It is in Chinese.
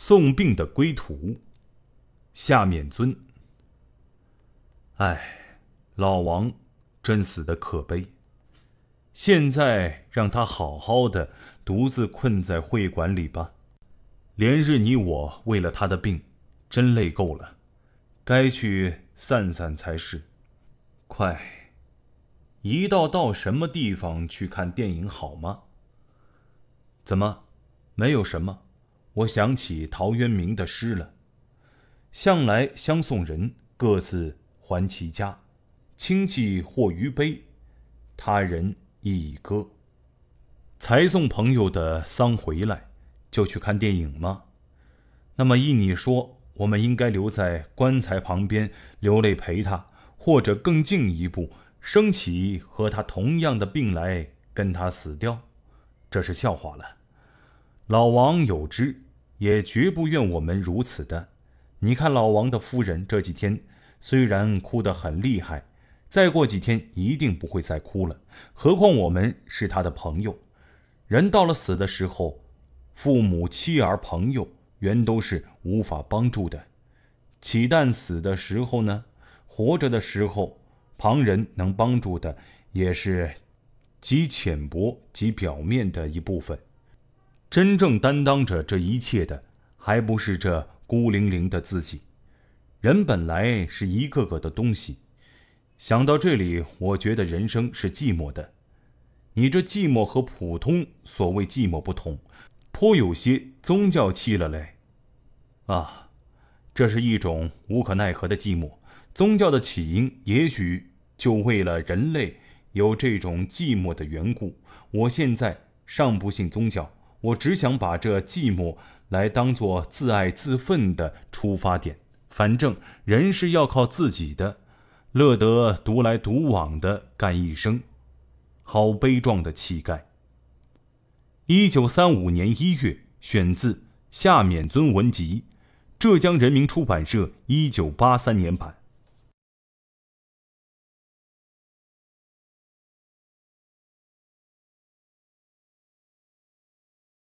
送病的归途，夏冕尊。哎，老王真死的可悲。现在让他好好的独自困在会馆里吧。连日你我为了他的病，真累够了，该去散散才是。快，一道到什么地方去看电影好吗？怎么，没有什么？我想起陶渊明的诗了：“向来相送人，各自还其家。亲戚或余悲，他人亦已歌。”才送朋友的丧回来，就去看电影吗？那么依你说，我们应该留在棺材旁边流泪陪他，或者更进一步，生起和他同样的病来跟他死掉？这是笑话了。老王有之。也绝不怨我们如此的。你看老王的夫人这几天虽然哭得很厉害，再过几天一定不会再哭了。何况我们是他的朋友，人到了死的时候，父母、妻儿、朋友原都是无法帮助的。岂旦死的时候呢，活着的时候，旁人能帮助的也是极浅薄、极表面的一部分。真正担当着这一切的，还不是这孤零零的自己？人本来是一个个的东西。想到这里，我觉得人生是寂寞的。你这寂寞和普通所谓寂寞不同，颇有些宗教气了嘞。啊，这是一种无可奈何的寂寞。宗教的起因，也许就为了人类有这种寂寞的缘故。我现在尚不信宗教。我只想把这寂寞来当做自爱自奋的出发点。反正人是要靠自己的，乐得独来独往的干一生，好悲壮的气概。一九三五年一月，选自《夏勉尊文集》，浙江人民出版社一九八三年版。